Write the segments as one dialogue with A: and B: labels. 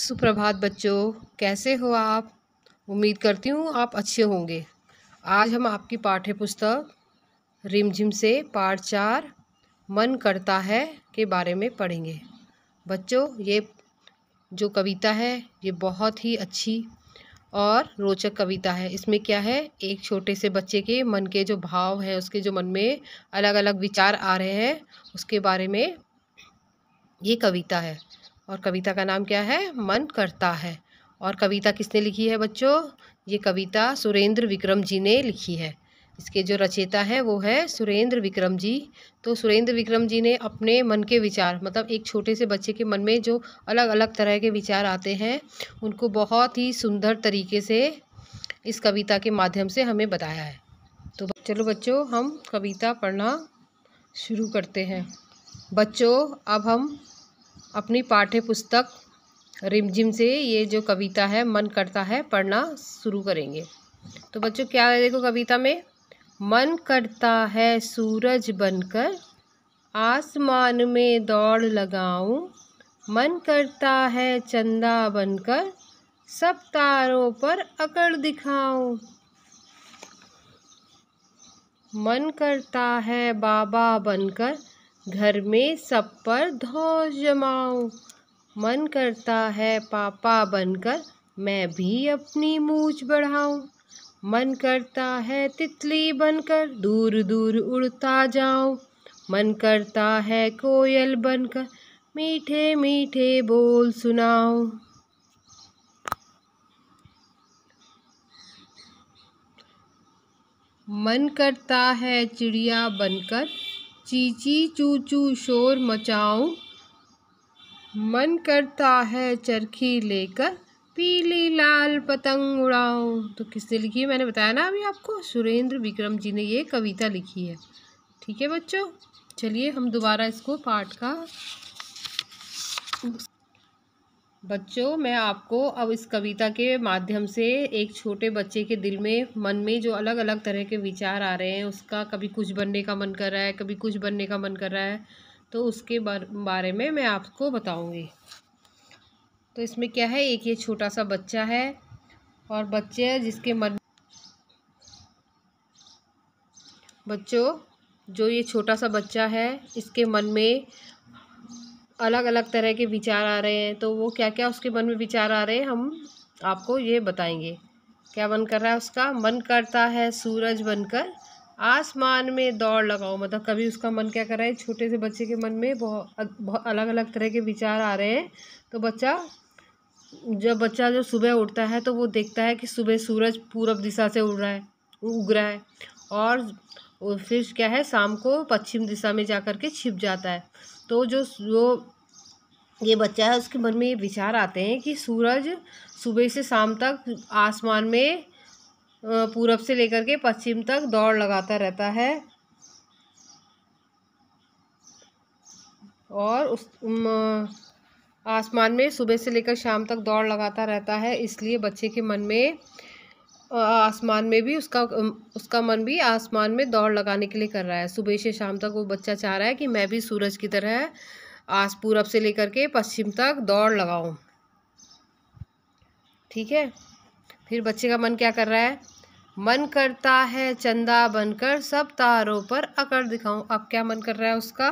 A: सुप्रभात बच्चों कैसे हो आप उम्मीद करती हूँ आप अच्छे होंगे आज हम आपकी पाठ्य पुस्तक रिमझिम से पाठ चार मन करता है के बारे में पढ़ेंगे बच्चों ये जो कविता है ये बहुत ही अच्छी और रोचक कविता है इसमें क्या है एक छोटे से बच्चे के मन के जो भाव हैं उसके जो मन में अलग अलग विचार आ रहे हैं उसके बारे में ये कविता है और कविता का नाम क्या है मन करता है और कविता किसने लिखी है बच्चों ये कविता सुरेंद्र विक्रम जी ने लिखी है इसके जो रचेता हैं वो है सुरेंद्र विक्रम जी तो सुरेंद्र विक्रम जी ने अपने मन के विचार मतलब एक छोटे से बच्चे के मन में जो अलग अलग तरह के विचार आते हैं उनको बहुत ही सुंदर तरीके से इस कविता के माध्यम से हमें बताया है तो चलो बच्चों हम कविता पढ़ना शुरू करते हैं बच्चों अब हम अपनी पाठ्य पुस्तक रिमझिम से ये जो कविता है मन करता है पढ़ना शुरू करेंगे तो बच्चों क्या है देखो कविता में मन करता है सूरज बनकर आसमान में दौड़ लगाऊं मन करता है चंदा बनकर सब तारों पर अकड़ दिखाऊं मन करता है बाबा बनकर घर में सब पर धौस जमाऊं मन करता है पापा बनकर मैं भी अपनी मूछ बढ़ाऊं मन करता है तितली बनकर दूर दूर उड़ता जाऊं मन करता है कोयल बनकर मीठे मीठे बोल सुनाऊं मन करता है चिड़िया बनकर चीची चूचू शोर मचाऊं मन करता है चरखी लेकर पीली लाल पतंग उड़ाऊं तो किसने लिखी है मैंने बताया ना अभी आपको सुरेंद्र विक्रम जी ने ये कविता लिखी है ठीक है बच्चों चलिए हम दोबारा इसको पाठ का बच्चों मैं आपको अब इस कविता के माध्यम से एक छोटे बच्चे के दिल में मन में जो अलग अलग तरह के विचार आ रहे हैं उसका कभी कुछ बनने का मन कर रहा है कभी कुछ बनने का मन कर रहा है तो उसके बारे में मैं आपको बताऊंगी तो इसमें क्या है एक ये छोटा सा बच्चा है और बच्चे जिसके मन बच्चों जो ये छोटा सा बच्चा है इसके मन में अलग अलग तरह के विचार आ रहे हैं तो वो क्या क्या उसके मन में विचार आ रहे हैं हम आपको ये बताएंगे क्या मन कर रहा है उसका मन करता है सूरज बनकर आसमान में दौड़ लगाओ मतलब कभी उसका मन क्या कर रहा है छोटे से बच्चे के मन में बहुत बहुत अलग अलग तरह के विचार आ रहे हैं तो बच्चा जब बच्चा जो सुबह उठता है तो वो देखता है कि सुबह सूरज पूरब दिशा से उड़ रहा है उग रहा है और फिर क्या है शाम को पश्चिम दिशा में जा कर के छिप जाता है तो जो जो ये बच्चा है उसके मन में ये विचार आते हैं कि सूरज सुबह से शाम तक आसमान में पूरब से लेकर के पश्चिम तक दौड़ लगाता रहता है और उस आसमान में सुबह से लेकर शाम तक दौड़ लगाता रहता है इसलिए बच्चे के मन में आसमान में भी उसका उसका मन भी आसमान में दौड़ लगाने के लिए कर रहा है सुबह से शाम तक वो बच्चा चाह रहा है कि मैं भी सूरज की तरह आज पूरब से लेकर के पश्चिम तक दौड़ लगाऊं ठीक है फिर बच्चे का मन क्या कर रहा है मन करता है चंदा बनकर सब तारों पर अकड़ दिखाऊं अब क्या मन कर रहा है उसका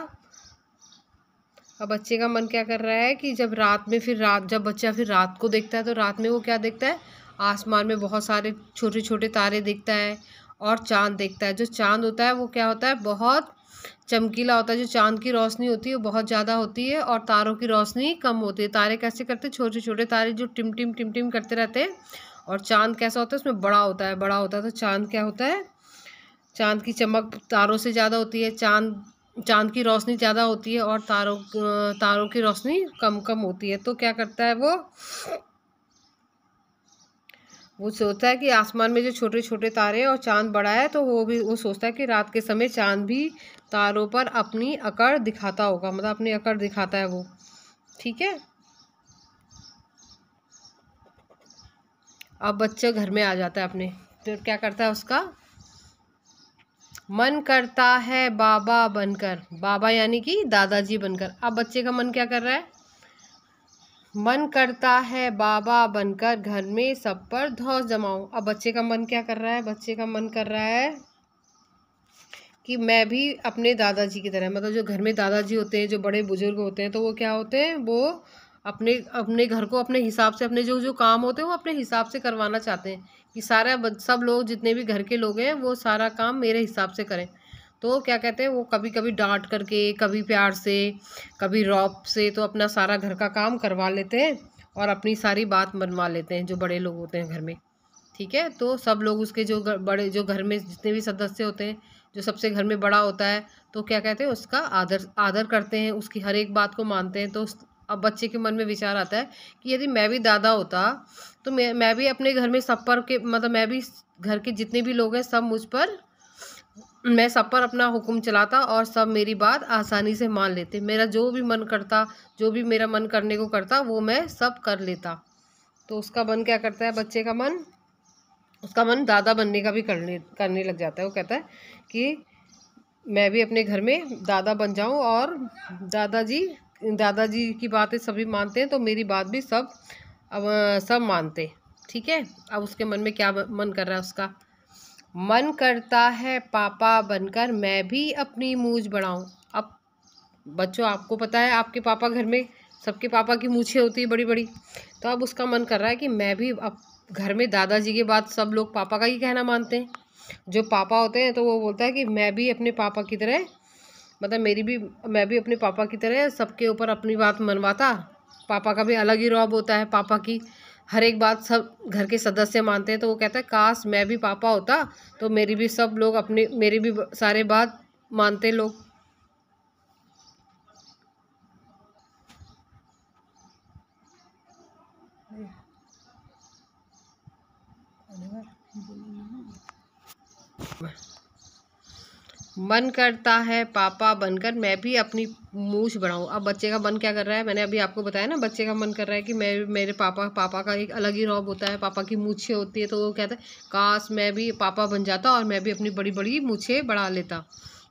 A: अब बच्चे का मन क्या कर रहा है कि जब रात में फिर रात जब बच्चा फिर रात को देखता है तो रात में वो क्या देखता है आसमान में बहुत सारे छोटे छोटे तारे देखता है और चांद देखता है जो चांद होता है वो क्या होता है बहुत चमकीला होता है जो चांद की रोशनी होती है वो बहुत ज़्यादा होती है और तारों की रोशनी कम होती है तारे कैसे करते हैं छोटे छोटे तारे जो टिम टिम टिम टिम करते रहते हैं और चांद कैसा होता है उसमें बड़ा होता है बड़ा होता है तो चांद क्या होता है चांद की चमक तारों से ज़्यादा होती है चांद चांद की रोशनी ज़्यादा होती है और तारों तारों की रोशनी कम कम होती है तो क्या करता है वो वो सोचता है कि आसमान में जो छोटे छोटे तारे हैं और चांद बड़ा है तो वो भी वो सोचता है कि रात के समय चांद भी तारों पर अपनी अकड़ दिखाता होगा मतलब अपनी अकड़ दिखाता है वो ठीक है अब बच्चा घर में आ जाता है अपने तो क्या करता है उसका मन करता है बाबा बनकर बाबा यानी कि दादाजी बनकर अब बच्चे का मन क्या कर रहा है मन करता है बाबा बनकर घर में सब पर धौस जमाऊं अब बच्चे का मन क्या कर रहा है बच्चे का मन कर रहा है कि मैं भी अपने दादाजी की तरह मतलब जो घर में दादाजी होते हैं जो बड़े बुजुर्ग होते हैं तो वो क्या होते हैं वो अपने अपने घर को अपने हिसाब से अपने जो जो काम होते हैं वो अपने हिसाब से करवाना चाहते हैं कि सारा सब लोग जितने भी घर के लोग हैं वो सारा काम मेरे हिसाब से करें तो क्या कहते हैं वो कभी कभी डांट करके कभी प्यार से कभी रॉप से तो अपना सारा घर का काम करवा लेते हैं और अपनी सारी बात मनवा लेते हैं जो बड़े लोग होते हैं घर में ठीक है तो सब लोग उसके जो बड़े जो घर में जितने भी सदस्य होते हैं जो सबसे घर में बड़ा होता है तो क्या कहते हैं उसका आदर आदर करते हैं उसकी हर एक बात को मानते हैं तो अब बच्चे के मन में विचार आता है कि यदि मैं भी दादा होता तो मैं मैं भी अपने घर में सब पर के मतलब मैं भी घर के जितने भी लोग हैं सब मुझ पर मैं सब पर अपना हुक्म चलाता और सब मेरी बात आसानी से मान लेते मेरा जो भी मन करता जो भी मेरा मन करने को करता वो मैं सब कर लेता तो उसका मन क्या करता है बच्चे का मन उसका मन दादा बनने का भी करने करने लग जाता है वो कहता है कि मैं भी अपने घर में दादा बन जाऊं और दादाजी दादाजी की बातें सभी मानते हैं तो मेरी बात भी सब अब सब मानते ठीक है अब उसके मन में क्या मन कर रहा है उसका मन करता है पापा बनकर मैं भी अपनी मूछ बढ़ाऊँ अब बच्चों आपको पता है आपके पापा घर में सबके पापा की मूछें होती है बड़ी बड़ी तो अब उसका मन कर रहा है कि मैं भी अब घर में दादाजी के बाद सब लोग पापा का ही कहना मानते हैं जो पापा होते हैं तो वो बोलता है कि मैं भी अपने पापा की तरह मतलब मेरी भी मैं भी अपने पापा की तरह सबके ऊपर अपनी बात मनवाता पापा का भी अलग ही रौब होता है पापा की हर एक बात सब घर के सदस्य मानते हैं तो वो कहता है काश मैं भी पापा होता तो मेरी भी सब लोग अपने मेरी भी सारे बात मानते लोग मन करता है पापा बनकर मैं भी अपनी मूछ बढ़ाऊँ अब बच्चे का मन क्या कर रहा है मैंने अभी आपको बताया ना बच्चे का मन कर रहा है कि मैं मेरे पापा पापा का एक अलग ही रौब होता है पापा की मूछें होती है तो वो कहता है काश मैं भी पापा बन जाता और मैं भी अपनी बड़ी बड़ी मूछें बढ़ा लेता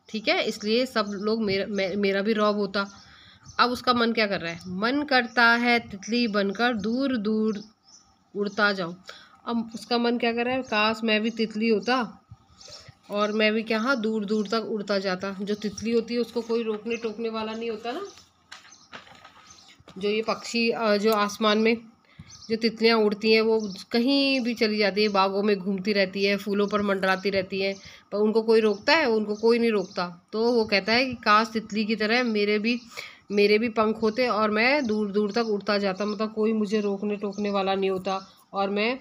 A: ठीक है इसलिए सब लोग मेरा मे, मेरा भी रौब होता अब उसका मन क्या कर रहा है मन करता है तितली बनकर दूर दूर उड़ता जाऊँ अब उसका मन क्या कर रहा है काश मैं भी तितली होता और मैं भी क्या हाँ दूर दूर तक उड़ता जाता जो तितली होती है उसको कोई रोकने टोकने वाला नहीं होता ना जो ये पक्षी जो आसमान में जो तितलियाँ उड़ती हैं वो कहीं भी चली जाती है बागों में घूमती रहती है फूलों पर मंडराती रहती है पर उनको कोई रोकता है उनको कोई नहीं रोकता तो वो कहता है कि काश तितली की तरह मेरे भी मेरे भी पंख होते और मैं दूर दूर तक उड़ता जाता मतलब कोई मुझे रोकने टोकने वाला नहीं होता और मैं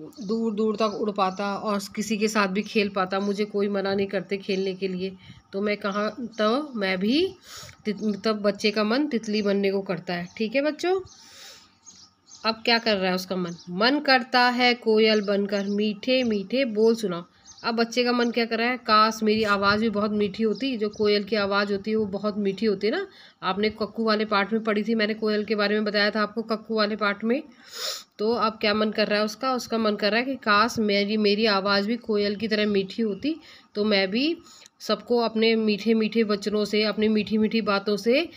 A: दूर दूर तक उड़ पाता और किसी के साथ भी खेल पाता मुझे कोई मना नहीं करते खेलने के लिए तो मैं कहाँ तो मैं भी तब बच्चे का मन तितली बनने को करता है ठीक है बच्चों अब क्या कर रहा है उसका मन मन करता है कोयल बनकर मीठे मीठे बोल सुनाओ अब बच्चे का मन क्या कर रहा है काश मेरी आवाज़ भी बहुत मीठी होती जो कोयल की आवाज़ होती है वो बहुत मीठी होती है ना आपने कक्कू वाले पार्ट में पढ़ी थी मैंने कोयल के बारे में बताया था आपको कक्कू वाले पार्ट में तो अब क्या मन कर रहा है उसका उसका मन कर रहा है कि काश मेरी मेरी आवाज़ भी कोयल की तरह मीठी होती तो मैं भी सबको अपने मीठे मीठे वचनों से अपनी मीठी मीठी बातों से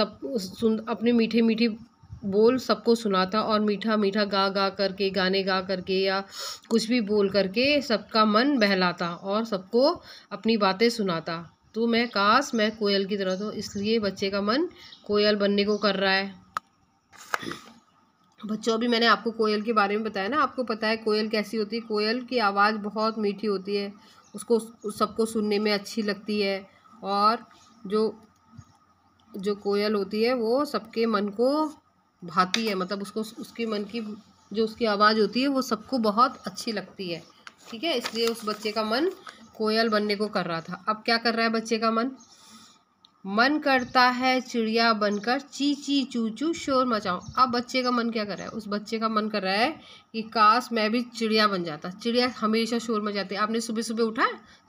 A: सब सुन अपने मीठी मीठी बोल सबको सुनाता और मीठा मीठा गा गा करके गाने गा करके या कुछ भी बोल करके सबका मन बहलाता और सबको अपनी बातें सुनाता तो मैं काश मैं कोयल की तरह तो इसलिए बच्चे का मन कोयल बनने को कर रहा है बच्चों अभी मैंने आपको कोयल के बारे में बताया ना आपको पता है कोयल कैसी होती है कोयल की आवाज़ बहुत मीठी होती है उसको सबको सुनने में अच्छी लगती है और जो जो कोयल होती है वो सबके मन को भाती है मतलब उसको उसके मन की जो उसकी आवाज़ होती है वो सबको बहुत अच्छी लगती है ठीक है इसलिए उस बच्चे का मन कोयल बनने को कर रहा था अब क्या कर रहा है बच्चे का मन मन करता है चिड़िया बनकर ची ची चू चू शोर मचाऊं अब बच्चे का मन क्या कर रहा है उस बच्चे का मन कर रहा है कि काश मैं भी चिड़िया बन जाता चिड़िया हमेशा शोर मचाती है आपने सुबह सुबह उठा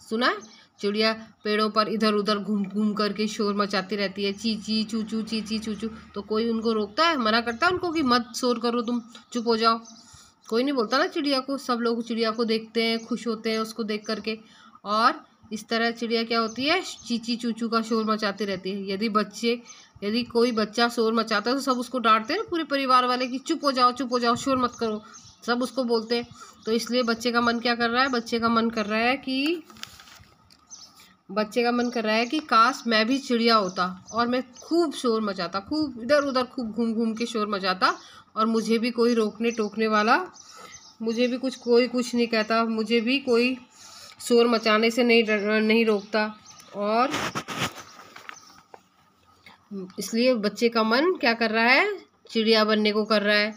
A: सुना है चिड़िया पेड़ों पर इधर उधर घूम घूम करके शोर मचाती रहती है ची ची चू चू ची ची चू चू तो कोई उनको रोकता है मना करता है उनको कि मत शोर करो तुम चुप हो जाओ कोई नहीं बोलता ना चिड़िया को सब लोग चिड़िया को देखते हैं खुश होते हैं उसको देख करके और इस तरह चिड़िया क्या होती है चीची चूचू का शोर मचाती रहती है यदि बच्चे यदि कोई बच्चा शोर मचाता है तो सब उसको डांटते हैं पूरे परिवार वाले कि चुप हो जाओ चुप हो जाओ शोर मत करो सब उसको बोलते हैं तो इसलिए बच्चे का मन क्या कर रहा है बच्चे का मन कर रहा है कि बच्चे का मन कर रहा है कि काश मैं भी चिड़िया होता और मैं खूब शोर मचाता खूब इधर उधर खूब घूम घूम के शोर मचाता और मुझे भी कोई रोकने टोकने वाला मुझे भी कुछ कोई कुछ नहीं कहता मुझे भी कोई शोर मचाने से नहीं नहीं रोकता और इसलिए बच्चे का मन क्या कर रहा है चिड़िया बनने को कर रहा है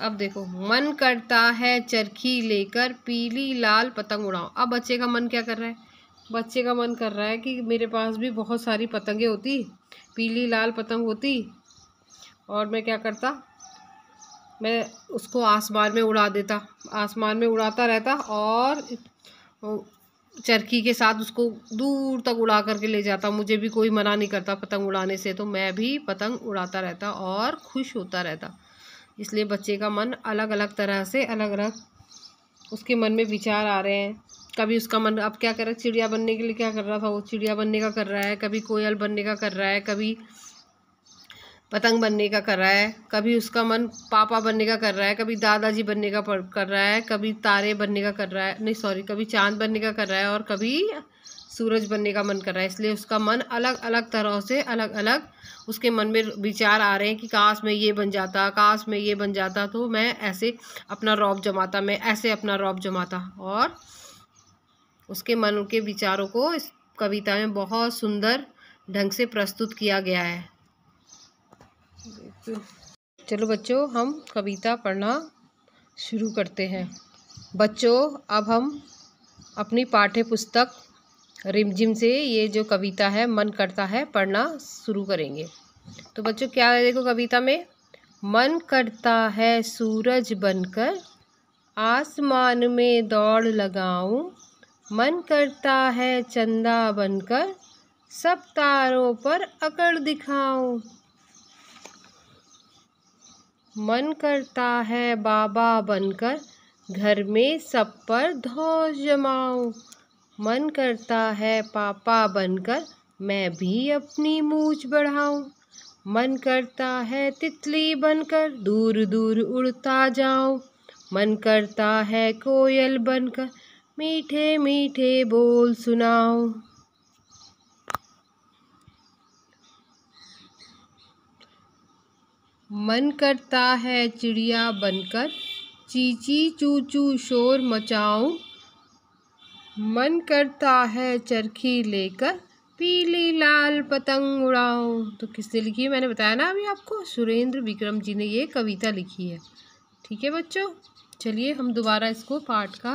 A: अब देखो मन करता है चरखी लेकर पीली लाल पतंग उड़ाओ अब बच्चे का मन क्या कर रहा है बच्चे का मन कर रहा है कि मेरे पास भी बहुत सारी पतंगें होती पीली लाल पतंग होती और मैं क्या करता मैं उसको आसमान में उड़ा देता आसमान में उड़ाता रहता और चरखी के साथ उसको दूर तक उड़ा करके ले जाता मुझे भी कोई मना नहीं करता पतंग उड़ाने से तो मैं भी पतंग उड़ाता रहता और खुश होता रहता इसलिए बच्चे का मन अलग अलग तरह से अलग अलग उसके मन में विचार आ रहे हैं कभी उसका मन अब क्या कर रहा है चिड़िया बनने के लिए क्या कर रहा था वो चिड़िया बनने का कर रहा है कभी कोयल बनने का कर रहा है कभी पतंग बनने का कर रहा है कभी उसका मन पापा बनने का कर रहा है कभी दादाजी बनने का कर रहा है कभी तारे बनने का कर रहा है नहीं सॉरी कभी चांद बनने का कर रहा है और कभी सूरज बनने का मन कर रहा है इसलिए उसका मन अलग अलग तरह से अलग अलग उसके मन में विचार आ रहे हैं कि काश मैं ये बन जाता काश मैं ये बन जाता तो मैं ऐसे अपना रौब जमाता मैं ऐसे अपना रौब जमाता और उसके मन के विचारों को इस कविता में बहुत सुंदर ढंग से प्रस्तुत किया गया है चलो बच्चों हम कविता पढ़ना शुरू करते हैं बच्चों अब हम अपनी पाठ्य पुस्तक रिमझिम से ये जो कविता है मन करता है पढ़ना शुरू करेंगे तो बच्चों क्या है देखो कविता में मन करता है सूरज बनकर आसमान में दौड़ लगाऊं मन करता है चंदा बनकर सब तारों पर अकड़ दिखाऊं मन करता है बाबा बनकर घर में सब पर धौस जमाऊं मन करता है पापा बनकर मैं भी अपनी मूछ बढ़ाऊं मन करता है तितली बनकर दूर दूर उड़ता जाऊं मन करता है कोयल बनकर मीठे मीठे बोल सुनाऊं मन करता है चिड़िया बनकर चीची चू चू शोर मचाऊं मन करता है चरखी लेकर पीली लाल पतंग उड़ाओ तो किसने लिखी है मैंने बताया ना अभी आपको सुरेंद्र विक्रम जी ने ये कविता लिखी है ठीक है बच्चों चलिए हम दोबारा इसको पाठ का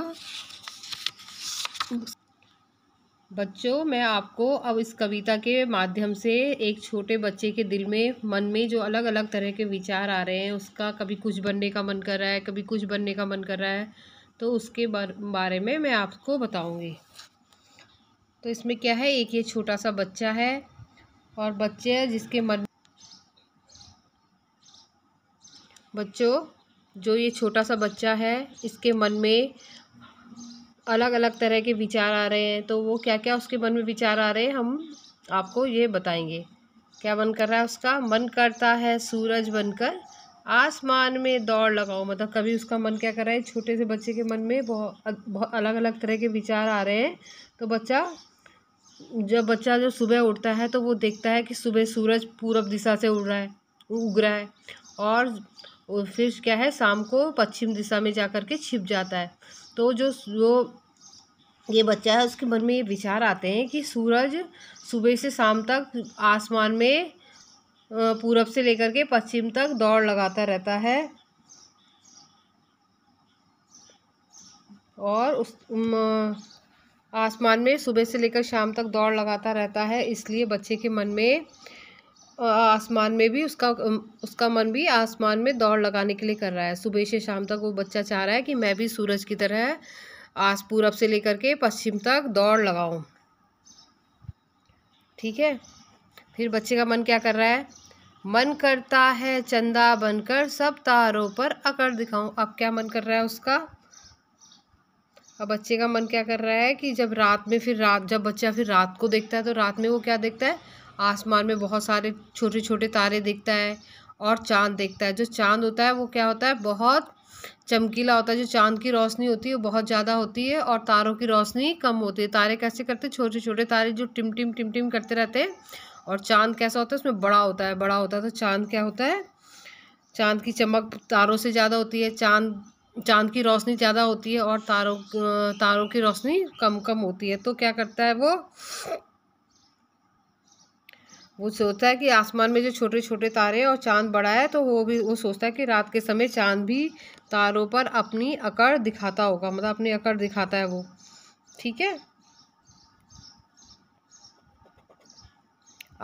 A: बच्चों मैं आपको अब इस कविता के माध्यम से एक छोटे बच्चे के दिल में मन में जो अलग अलग तरह के विचार आ रहे हैं उसका कभी कुछ बनने का मन कर रहा है कभी कुछ बनने का मन कर रहा है तो उसके बारे में मैं आपको बताऊंगी तो इसमें क्या है एक ये छोटा सा बच्चा है और बच्चे जिसके मन बच्चों जो ये छोटा सा बच्चा है इसके मन में अलग अलग तरह के विचार आ रहे हैं तो वो क्या क्या उसके मन में विचार आ रहे हैं हम आपको ये बताएंगे क्या मन कर रहा है उसका मन करता है सूरज बनकर आसमान में दौड़ लगाओ मतलब कभी उसका मन क्या कर रहा है छोटे से बच्चे के मन में बहुत बहुत अलग अलग तरह के विचार आ रहे हैं तो बच्चा जब बच्चा जब सुबह उठता है तो वो देखता है कि सुबह सूरज पूरब दिशा से उड़ रहा है उग रहा है और फिर क्या है शाम को पश्चिम दिशा में जा कर के छिप जाता है तो जो जो ये बच्चा है उसके मन में ये विचार आते हैं कि सूरज सुबह से शाम तक आसमान में पूरब से लेकर के पश्चिम तक दौड़ लगाता रहता है और उस आसमान में सुबह से लेकर शाम तक दौड़ लगाता रहता है इसलिए बच्चे के मन में आसमान में भी उसका उसका मन भी आसमान में दौड़ लगाने के लिए कर रहा है सुबह से शाम तक वो बच्चा चाह रहा है कि मैं भी सूरज की तरह आस पूरब से लेकर के पश्चिम तक दौड़ लगाऊं ठीक है फिर बच्चे का मन क्या कर रहा है मन करता है चंदा बनकर सब तारों पर अकड़ दिखाऊं अब क्या मन कर रहा है उसका अब बच्चे का मन क्या कर रहा है कि जब रात में फिर रात जब बच्चा फिर रात को देखता है तो रात में वो क्या देखता है आसमान में बहुत सारे छोटे छोटे तारे देखता है और चांद देखता है जो चांद होता है वो क्या होता है बहुत चमकीला होता है जो चांद की रोशनी होती है वो बहुत ज़्यादा होती है और तारों की रोशनी कम होती है तारे कैसे करते छोटे छोटे तारे जो टिम टिम टिम टिम करते रहते हैं और चांद कैसा होता है उसमें बड़ा होता है बड़ा होता है तो चांद क्या होता है चांद की चमक तारों से ज़्यादा होती है चांद चांद की रोशनी ज़्यादा होती है और तारों तारों की रोशनी कम कम होती है तो क्या करता है वो वो सोचता है कि आसमान में जो छोटे छोटे तारे और चांद बड़ा है तो वो भी वो सोचता है कि रात के समय चांद भी तारों पर अपनी अकड़ दिखाता होगा मतलब अपनी अकड़ दिखाता है वो ठीक है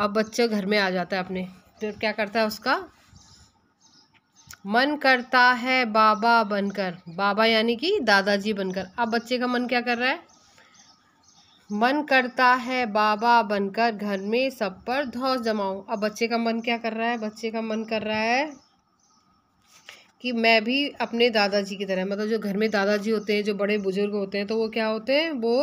A: अब बच्चा घर में आ जाता है अपने फिर तो क्या करता है उसका मन करता है बाबा बनकर बाबा यानी कि दादाजी बनकर अब बच्चे का मन क्या कर रहा है मन करता है बाबा बनकर घर में सब पर धौस जमाऊं अब बच्चे का मन क्या कर रहा है बच्चे का मन कर रहा है कि मैं भी अपने दादाजी की तरह मतलब जो घर में दादाजी होते हैं जो बड़े बुजुर्ग होते हैं तो वो क्या होते हैं वो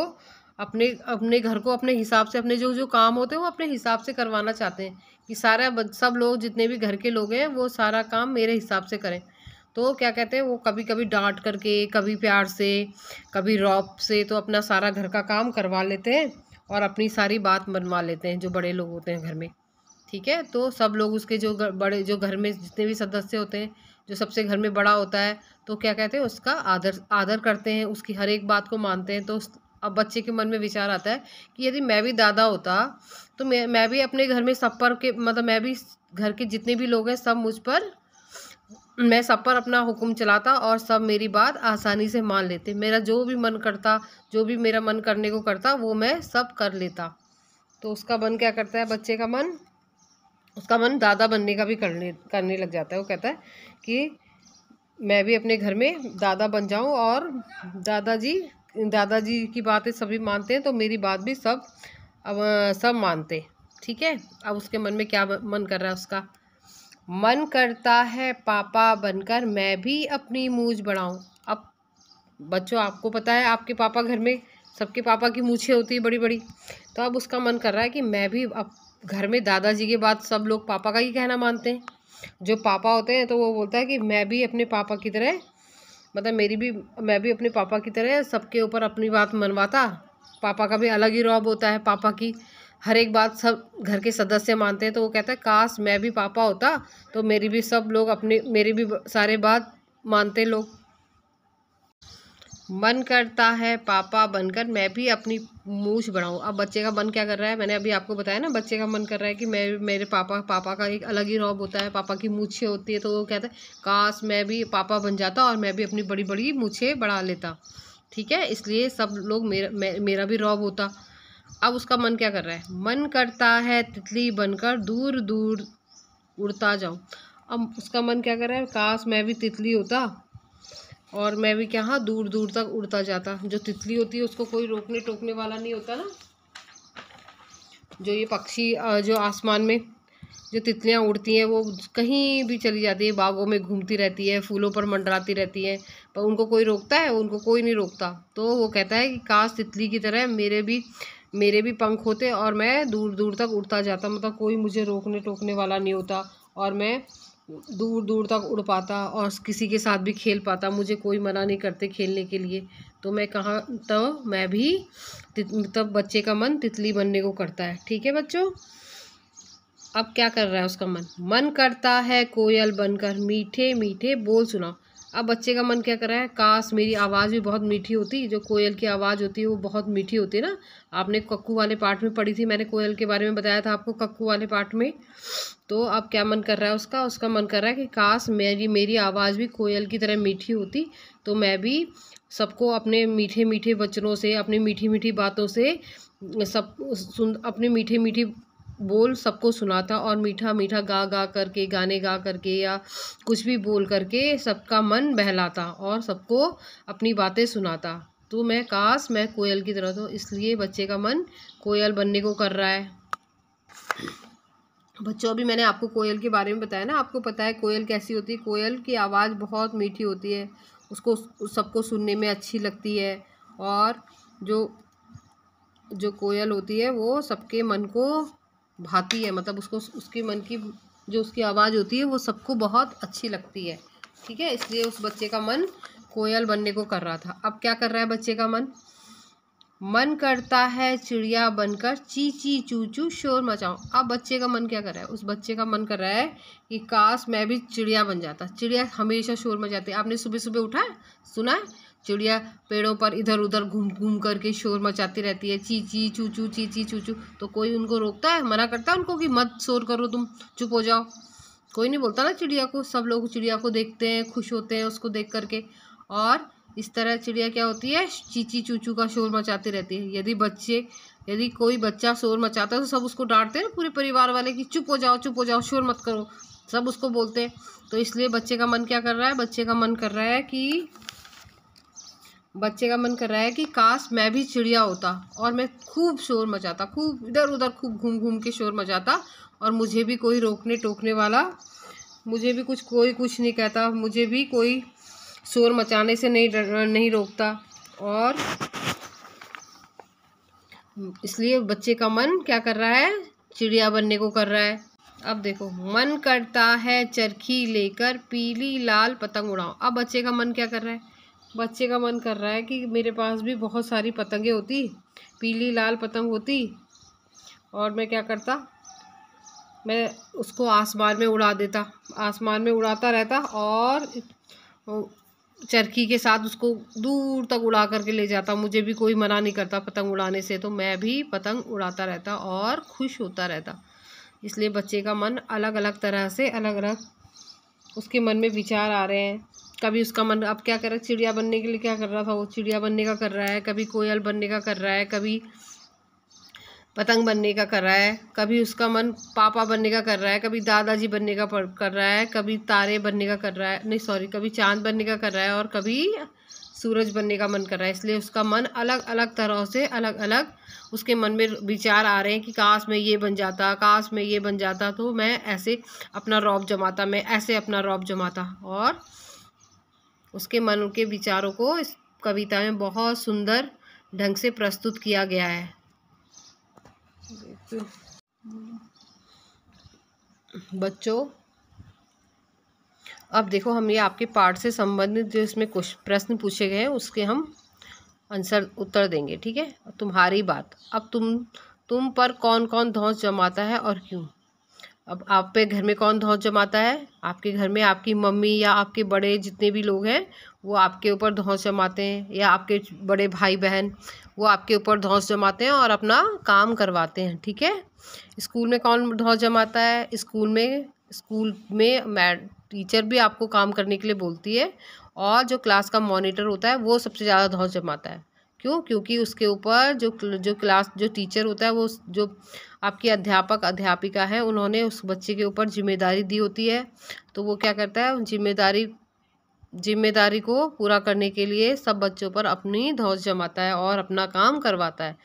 A: अपने अपने घर को अपने हिसाब से अपने जो जो काम होते हैं वो अपने हिसाब से करवाना चाहते हैं कि सारा सब लोग जितने भी घर के लोग हैं वो सारा काम मेरे हिसाब से करें तो क्या कहते हैं वो कभी कभी डांट करके कभी प्यार से कभी रॉप से तो अपना सारा घर का काम करवा लेते हैं और अपनी सारी बात मनवा लेते हैं जो बड़े लोग होते हैं घर में ठीक है तो सब लोग उसके जो बड़े जो घर में जितने भी सदस्य होते हैं जो सबसे घर में बड़ा होता है तो क्या कहते हैं उसका आदर आदर करते हैं उसकी हर एक बात को मानते हैं तो अब बच्चे के मन में विचार आता है कि यदि मैं भी दादा होता तो मैं मैं भी अपने घर में सब पर के मतलब मैं भी घर के जितने भी लोग हैं सब मुझ पर मैं सब पर अपना हुक्म चलाता और सब मेरी बात आसानी से मान लेते मेरा जो भी मन करता जो भी मेरा मन करने को करता वो मैं सब कर लेता तो उसका मन क्या करता है बच्चे का मन उसका मन दादा बनने का भी करने करने लग जाता है वो कहता है कि मैं भी अपने घर में दादा बन जाऊं और दादाजी दादाजी की बातें सभी मानते हैं तो मेरी बात भी सब अब सब मानते ठीक है अब उसके मन में क्या मन कर रहा है उसका मन करता है पापा बनकर मैं भी अपनी मूज बढ़ाऊँ अब बच्चों आपको पता है आपके पापा घर में सबके पापा की मूछें होती है बड़ी बड़ी तो अब उसका मन कर रहा है कि मैं भी अब घर में दादाजी के बाद सब लोग पापा का ही कहना मानते हैं जो पापा होते हैं तो वो बोलता है कि मैं भी अपने पापा की तरह मतलब मेरी भी मैं भी अपने पापा की तरह सबके ऊपर अपनी बात मनवाता पापा का भी अलग ही रौब होता है पापा की हर एक बात सब घर के सदस्य मानते हैं तो वो कहता है काश मैं भी पापा होता तो मेरी भी सब लोग अपने मेरी भी सारे बात मानते लोग मन करता है पापा बनकर मैं भी अपनी मूछ बढ़ाऊँ अब बच्चे का मन क्या कर रहा है मैंने अभी आपको बताया ना बच्चे का मन कर रहा है कि मैं मेरे पापा पापा का एक अलग ही रौब होता है पापा की मूछें होती है तो वो कहता है काश मैं भी पापा बन जाता और मैं भी अपनी बड़ी बड़ी मूछें बढ़ा लेता ठीक है इसलिए सब लोग मेरा मेरा भी रौब होता अब उसका मन क्या कर रहा है मन करता है तितली बनकर दूर दूर उड़ता जाऊँ अब उसका मन क्या कर रहा है काश मैं भी तितली होता और मैं भी क्या हाँ दूर दूर तक उड़ता जाता जो तितली होती है उसको कोई रोकने टोकने वाला नहीं होता ना जो ये पक्षी जो आसमान में जो तितलियाँ उड़ती हैं वो कहीं भी चली जाती है बागों में घूमती रहती है फूलों पर मंडराती रहती है पर उनको कोई रोकता है उनको कोई नहीं रोकता तो वो कहता है कि काश तितली की तरह मेरे भी मेरे भी पंख होते और मैं दूर दूर तक उड़ता जाता मतलब कोई मुझे रोकने टोकने वाला नहीं होता और मैं दूर दूर तक उड़ पाता और किसी के साथ भी खेल पाता मुझे कोई मना नहीं करते खेलने के लिए तो मैं कहाँ तो मैं भी तब मतलब बच्चे का मन तितली बनने को करता है ठीक है बच्चों अब क्या कर रहा है उसका मन मन करता है कोयल बनकर मीठे मीठे बोल सुनाओ अब बच्चे का मन क्या कर रहा है काश मेरी आवाज़ भी बहुत मीठी होती जो कोयल की आवाज़ होती है वो बहुत मीठी होती है ना आपने कक्कू वाले पार्ट में पढ़ी थी मैंने कोयल के बारे में बताया था आपको कक्कू वाले पार्ट में तो अब क्या मन कर रहा है उसका उसका मन कर रहा है कि काश मेरी मेरी आवाज़ भी कोयल की तरह मीठी होती तो मैं भी सबको अपने मीठे मीठे वचनों से अपनी मीठी मीठी बातों से सब सुन अपने मीठी मीठी बोल सबको सुनाता और मीठा मीठा गा गा करके गाने गा करके या कुछ भी बोल करके सबका मन बहलाता और सबको अपनी बातें सुनाता तो मैं काश मैं कोयल की तरह तो इसलिए बच्चे का मन कोयल बनने को कर रहा है बच्चों अभी मैंने आपको कोयल के बारे में बताया ना आपको पता है कोयल कैसी होती है कोयल की आवाज़ बहुत मीठी होती है उसको सबको सुनने में अच्छी लगती है और जो जो कोयल होती है वो सबके मन को भाती है मतलब उसको उसके मन की जो उसकी आवाज़ होती है वो सबको बहुत अच्छी लगती है ठीक है इसलिए उस बच्चे का मन कोयल बनने को कर रहा था अब क्या कर रहा है बच्चे का मन मन करता है चिड़िया बनकर ची ची चू चू शोर मचाओ अब बच्चे का मन क्या कर रहा है उस बच्चे का मन कर रहा है कि काश मैं भी चिड़िया बन जाता चिड़िया हमेशा शोर मचाती आपने सुबह सुबह उठा सुना है चिड़िया पेड़ों पर इधर उधर घूम घूम करके शोर मचाती रहती है ची ची चू चू ची ची चू चू तो कोई उनको रोकता है मना करता है उनको कि मत शोर करो तुम चुप हो जाओ कोई नहीं बोलता ना चिड़िया को सब लोग चिड़िया को देखते हैं खुश होते हैं उसको देख करके और इस तरह चिड़िया क्या होती है चीची चूचू का शोर मचाती रहती है यदि बच्चे यदि कोई बच्चा शोर मचाता है तो सब उसको डांटते हैं पूरे परिवार वाले कि चुप हो जाओ चुप हो जाओ शोर मत करो सब उसको बोलते हैं तो इसलिए बच्चे का मन क्या कर रहा है बच्चे का मन कर रहा है कि बच्चे का मन कर रहा है कि काश मैं भी चिड़िया होता और मैं खूब शोर मचाता खूब इधर उधर खूब घूम घूम के शोर मचाता और मुझे भी कोई रोकने टोकने वाला मुझे भी कुछ कोई कुछ नहीं कहता मुझे भी कोई शोर मचाने से नहीं नहीं रोकता और इसलिए बच्चे का मन क्या कर रहा है चिड़िया बनने को कर रहा है अब देखो मन करता है चरखी लेकर पीली लाल पतंग उड़ाओ अब बच्चे का मन क्या कर रहा है बच्चे का मन कर रहा है कि मेरे पास भी बहुत सारी पतंगें होती पीली लाल पतंग होती और मैं क्या करता मैं उसको आसमान में उड़ा देता आसमान में उड़ाता रहता और चरखी के साथ उसको दूर तक उड़ा करके ले जाता मुझे भी कोई मना नहीं करता पतंग उड़ाने से तो मैं भी पतंग उड़ाता रहता और खुश होता रहता इसलिए बच्चे का मन अलग अलग तरह से अलग अलग उसके मन में विचार आ रहे हैं कभी उसका मन अब क्या कर रहा है चिड़िया बनने के लिए क्या कर रहा था वो चिड़िया बनने का कर रहा है कभी कोयल बनने का कर रहा है कभी पतंग बनने का कर रहा है कभी उसका मन पापा बनने का कर रहा है कभी दादाजी बनने का कर रहा है कभी तारे बनने का कर रहा है नहीं सॉरी कभी चांद बनने का कर रहा है और कभी सूरज बनने का मन कर रहा है इसलिए उसका मन अलग अलग तरह से अलग अलग उसके मन में विचार आ रहे हैं कि काश मैं ये बन जाता काश मैं ये बन जाता तो मैं ऐसे अपना रौब जमाता मैं ऐसे अपना रौब जमाता और उसके मन के विचारों को इस कविता में बहुत सुंदर ढंग से प्रस्तुत किया गया है बच्चों अब देखो हम ये आपके पाठ से संबंधित जो इसमें कुछ प्रश्न पूछे गए हैं उसके हम आंसर उत्तर देंगे ठीक है तुम्हारी बात अब तुम तुम पर कौन कौन धौस जमाता है और क्यों अब आप पे घर में कौन धौस जमाता है आपके घर में आपकी मम्मी या आपके बड़े जितने भी लोग हैं वो आपके ऊपर धौस जमाते हैं या आपके बड़े भाई बहन वो आपके ऊपर धौस जमाते हैं और अपना काम करवाते हैं ठीक है स्कूल में कौन धौस जमाता है स्कूल में स्कूल में मैड टीचर भी आपको काम करने के लिए बोलती है और जो क्लास का मॉनिटर होता है वो सबसे ज़्यादा धौस जमाता है क्यों क्योंकि उसके ऊपर जो जो क्लास जो टीचर होता है वो जो आपके अध्यापक अध्यापिका है उन्होंने उस बच्चे के ऊपर जिम्मेदारी दी होती है तो वो क्या करता है जिम्मेदारी जिम्मेदारी को पूरा करने के लिए सब बच्चों पर अपनी धौस जमाता है और अपना काम करवाता है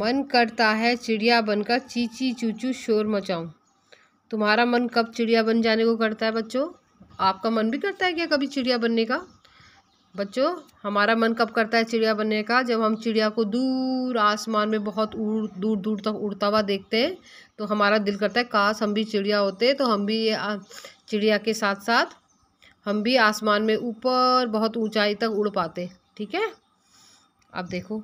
A: मन करता है चिड़िया बनकर चीची चूचू शोर मचाऊं तुम्हारा मन कब चिड़िया बन जाने को करता है बच्चों आपका मन भी करता है क्या कभी चिड़िया बनने का बच्चों हमारा मन कब करता है चिड़िया बनने का जब हम चिड़िया को दूर आसमान में बहुत उड़ दूर दूर तक उड़ता हुआ देखते हैं तो हमारा दिल करता है काश हम भी चिड़िया होते तो हम भी ये चिड़िया के साथ साथ हम भी आसमान में ऊपर बहुत ऊंचाई तक उड़ पाते ठीक है अब देखो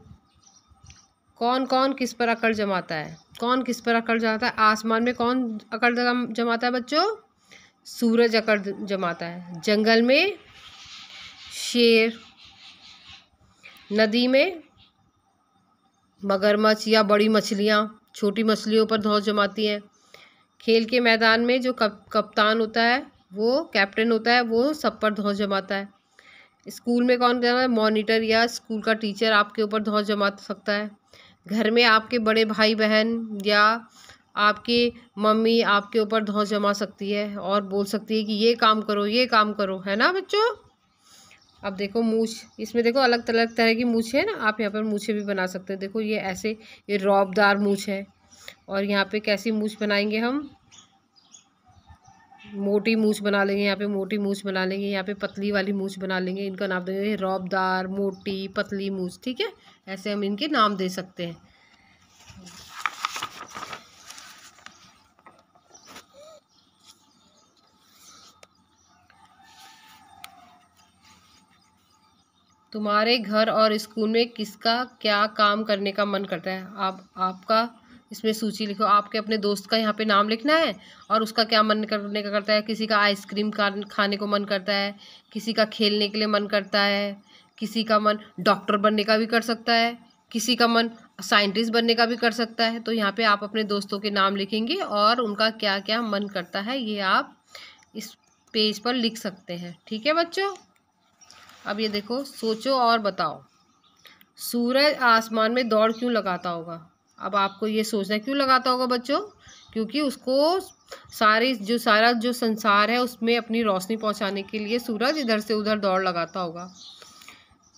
A: कौन कौन किस पर अकड़ जमाता है कौन किस पर अकड़ जमाता है आसमान में कौन अकड़ जमाता है बच्चों सूरज अकड़ जमाता है जंगल में शेर नदी में मगरमच्छ या बड़ी मछलियाँ छोटी मछलियों पर धौस जमाती हैं खेल के मैदान में जो कप कप्तान होता है वो कैप्टन होता है वो सब पर धौस जमाता है स्कूल में कौन कहता है मॉनिटर या स्कूल का टीचर आपके ऊपर धौस जमा सकता है घर में आपके बड़े भाई बहन या आपकी मम्मी आपके ऊपर धौस जमा सकती है और बोल सकती है कि ये काम करो ये काम करो है ना बच्चों अब देखो मूछ इसमें देखो अलग अलग तरह की मूछ है ना आप यहाँ पर मूछे भी बना सकते हो देखो ये ऐसे ये रौबदार मूछ है और यहाँ पे कैसी मूछ बनाएंगे हम मोटी मूछ बना लेंगे यहाँ पे मोटी मूछ बना लेंगे यहाँ पे पतली वाली मूछ बना लेंगे इनका नाम देंगे रौबदार मोटी पतली मूछ ठीक है ऐसे हम इनके नाम दे सकते हैं तुम्हारे घर और स्कूल में किसका क्या काम करने का मन करता है आप आपका इसमें सूची लिखो आपके अपने दोस्त का यहाँ पे नाम लिखना है और उसका क्या मन करने का करता है किसी का आइसक्रीम खाने को मन करता है किसी का खेलने के लिए मन करता है किसी का मन डॉक्टर बनने का भी कर सकता है किसी का मन साइंटिस्ट बनने का भी कर सकता है तो यहाँ पे आप अपने दोस्तों के नाम लिखेंगे और उनका क्या क्या मन करता है ये आप इस पेज पर लिख सकते हैं ठीक है बच्चों अब ये देखो सोचो और बताओ सूरज आसमान में दौड़ क्यों लगाता होगा अब आपको ये सोचना क्यों लगाता होगा बच्चों क्योंकि उसको सारी जो सारा जो संसार है उसमें अपनी रोशनी पहुंचाने के लिए सूरज इधर से उधर दौड़ लगाता होगा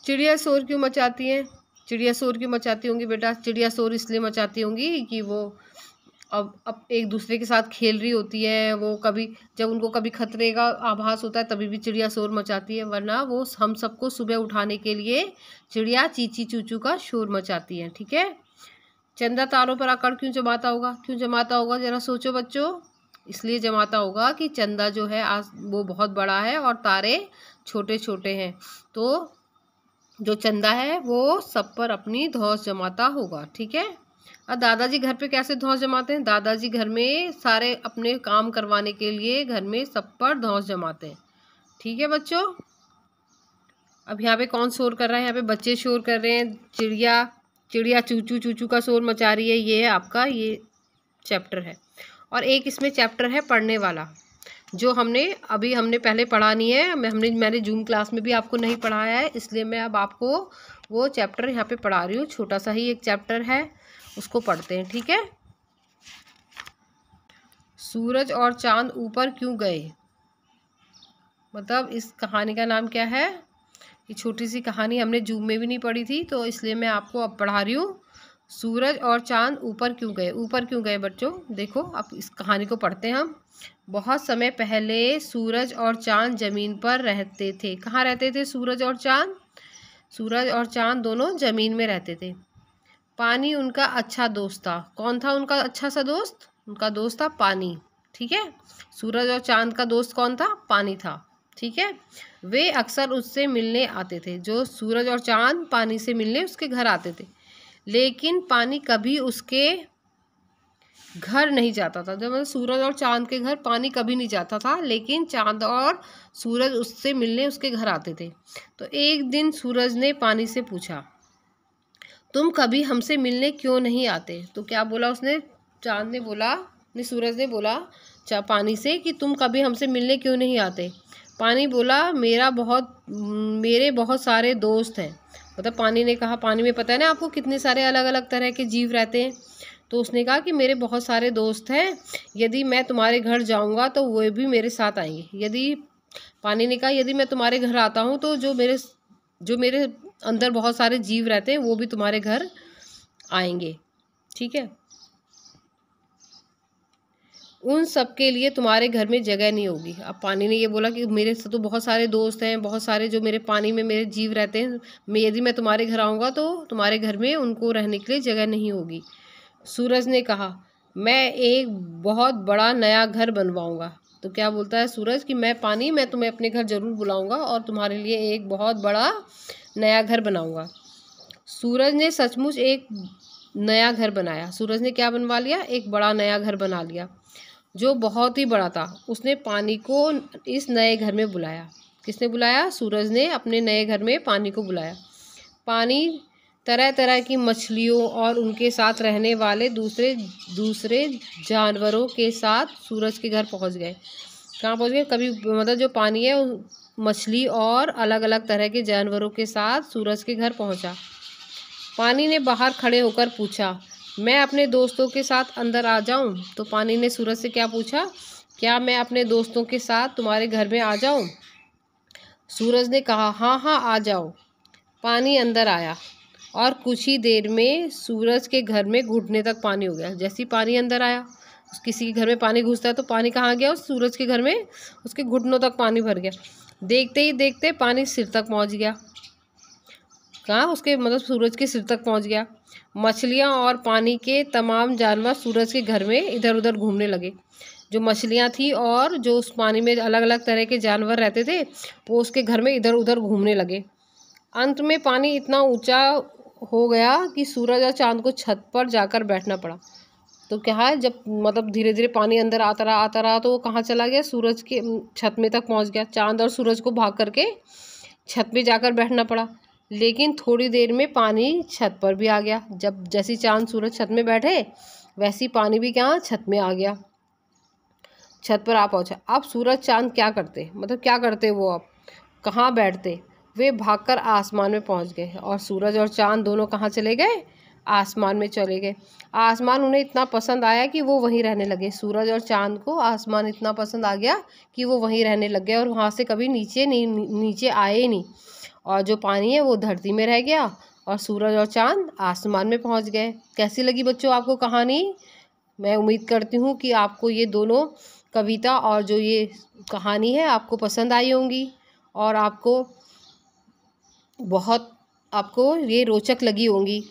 A: चिड़िया शोर क्यों मचाती हैं चिड़िया शोर क्यों मचाती होंगी बेटा चिड़िया शोर इसलिए मचाती होंगी कि वो अब अब एक दूसरे के साथ खेल रही होती है वो कभी जब उनको कभी खतरे का आभास होता है तभी भी चिड़िया शोर मचाती है वरना वो हम सबको सुबह उठाने के लिए चिड़िया चीची चूचू का शोर मचाती है ठीक है चंदा तारों पर आकर क्यों जमाता होगा क्यों जमाता होगा ज़रा सोचो बच्चों इसलिए जमाता होगा कि चंदा जो है आज वो बहुत बड़ा है और तारे छोटे छोटे हैं तो जो चंदा है वो सब पर अपनी धौस जमाता होगा ठीक है और दादाजी घर पे कैसे धौस जमाते हैं दादाजी घर में सारे अपने काम करवाने के लिए घर में सब पर धौस जमाते हैं ठीक है बच्चों अब यहाँ पे कौन शोर कर रहा है यहाँ पे बच्चे शोर कर रहे हैं चिड़िया चिड़िया चूचू चूचू का शोर मचा रही है ये है आपका ये चैप्टर है और एक इसमें चैप्टर है पढ़ने वाला जो हमने अभी हमने पहले पढ़ा नहीं है मैं हमने मैंने जूम क्लास में भी आपको नहीं पढ़ाया है इसलिए मैं अब आपको वो चैप्टर यहाँ पे पढ़ा रही हूँ छोटा सा ही एक चैप्टर है उसको पढ़ते हैं ठीक है सूरज और चांद ऊपर क्यों गए मतलब इस कहानी का नाम क्या है ये छोटी सी कहानी हमने जूम में भी नहीं पढ़ी थी तो इसलिए मैं आपको अब पढ़ा रही हूँ सूरज और चांद ऊपर क्यों गए ऊपर क्यों गए बच्चों देखो अब इस कहानी को पढ़ते हैं हम बहुत समय पहले सूरज और चांद ज़मीन पर रहते थे कहाँ रहते थे सूरज और चांद सूरज और चांद दोनों ज़मीन में रहते थे पानी उनका अच्छा दोस्त था कौन था उनका अच्छा सा दोस्त उनका दोस्त था पानी ठीक है सूरज और चांद का दोस्त कौन था पानी था ठीक है वे अक्सर उससे मिलने आते थे जो सूरज और चांद पानी से मिलने उसके घर आते थे लेकिन पानी कभी उसके घर नहीं जाता था जब मतलब सूरज और चांद के घर पानी कभी नहीं जाता था लेकिन चांद और सूरज उससे मिलने उसके घर आते थे तो एक दिन सूरज ने पानी से पूछा तुम कभी हमसे मिलने क्यों नहीं आते तो क्या बोला उसने चाँद ने बोला ने सूरज ने बोला चा पानी से कि तुम कभी हमसे मिलने क्यों नहीं आते पानी बोला मेरा बहुत मेरे बहुत सारे दोस्त हैं मतलब पानी ने कहा पानी में पता है ना आपको कितने सारे अलग अलग तरह के जीव रहते हैं तो उसने कहा कि मेरे बहुत सारे दोस्त हैं यदि मैं तुम्हारे घर जाऊंगा तो वे भी मेरे साथ आएंगे यदि पानी ने कहा यदि मैं तुम्हारे घर आता हूँ तो जो मेरे जो मेरे अंदर बहुत सारे जीव रहते हैं वो भी तुम्हारे घर आएंगे ठीक है उन सब के लिए तुम्हारे घर में जगह नहीं होगी अब पानी ने ये बोला कि मेरे से तो बहुत सारे दोस्त हैं बहुत सारे जो मेरे पानी में मेरे जीव रहते हैं मैं यदि मैं तुम्हारे घर आऊँगा तो तुम्हारे घर में उनको रहने के लिए जगह नहीं होगी सूरज ने कहा मैं एक बहुत बड़ा नया घर बनवाऊँगा तो क्या बोलता है सूरज कि मैं पानी मैं तुम्हें अपने घर ज़रूर बुलाऊंगा और तुम्हारे लिए एक बहुत बड़ा नया घर बनाऊंगा सूरज ने सचमुच एक नया घर बनाया सूरज ने क्या बनवा लिया एक बड़ा नया घर बना लिया जो बहुत ही बड़ा था उसने पानी को इस नए घर में बुलाया किसने बुलाया सूरज ने अपने नए घर में पानी को बुलाया पानी तरह तरह की मछलियों और उनके साथ रहने वाले दूसरे दूसरे जानवरों के साथ सूरज के घर पहुंच गए कहाँ पहुंच गए कभी मतलब जो पानी है मछली और अलग अलग तरह के जानवरों के साथ सूरज के घर पहुंचा पानी ने बाहर खड़े होकर पूछा मैं अपने दोस्तों के साथ अंदर आ जाऊं तो पानी ने सूरज से क्या पूछा क्या मैं अपने दोस्तों के साथ तुम्हारे घर में आ जाऊँ सूरज ने कहा हाँ हाँ आ जाओ पानी अंदर आया और कुछ ही देर में सूरज के घर में घुटने तक पानी हो गया जैसे ही पानी अंदर आया किसी के घर में पानी घुसता है तो पानी कहाँ गया उस सूरज के घर में उसके घुटनों तक पानी भर गया देखते ही देखते पानी सिर तक पहुँच गया कहाँ उसके मतलब सूरज के सिर तक पहुँच गया मछलियाँ और पानी के तमाम जानवर सूरज के घर में इधर उधर घूमने लगे जो मछलियाँ थी और जो उस पानी में अलग अलग तरह के जानवर रहते थे वो उसके घर में इधर उधर घूमने लगे अंत में पानी इतना ऊंचा हो गया कि सूरज और चांद को छत पर जाकर बैठना पड़ा तो क्या है जब मतलब धीरे धीरे पानी अंदर आता रहा आता रहा तो वो कहाँ चला गया सूरज के छत में तक पहुँच गया चांद और सूरज को भाग करके छत में जाकर बैठना पड़ा लेकिन थोड़ी देर में पानी छत पर भी आ गया जब जैसी चांद सूरज छत में बैठे वैसी पानी भी क्या छत में आ गया छत पर आ पहुँचा अब सूरज चांद क्या करते मतलब क्या करते वो आप कहाँ बैठते वे भागकर आसमान में पहुंच गए और सूरज और चांद दोनों कहाँ चले गए आसमान में चले गए आसमान उन्हें इतना पसंद आया कि वो वहीं रहने लगे सूरज और चांद को आसमान इतना पसंद आ गया कि वो वहीं रहने लग गए और वहाँ से कभी नीचे नहीं नीचे आए ही नहीं और जो पानी है वो धरती में रह गया और सूरज और चांद आसमान में पहुँच गए कैसी लगी बच्चों आपको कहानी मैं उम्मीद करती हूँ कि आपको ये दोनों कविता और जो ये कहानी है आपको पसंद आई होंगी और आपको बहुत आपको ये रोचक लगी होंगी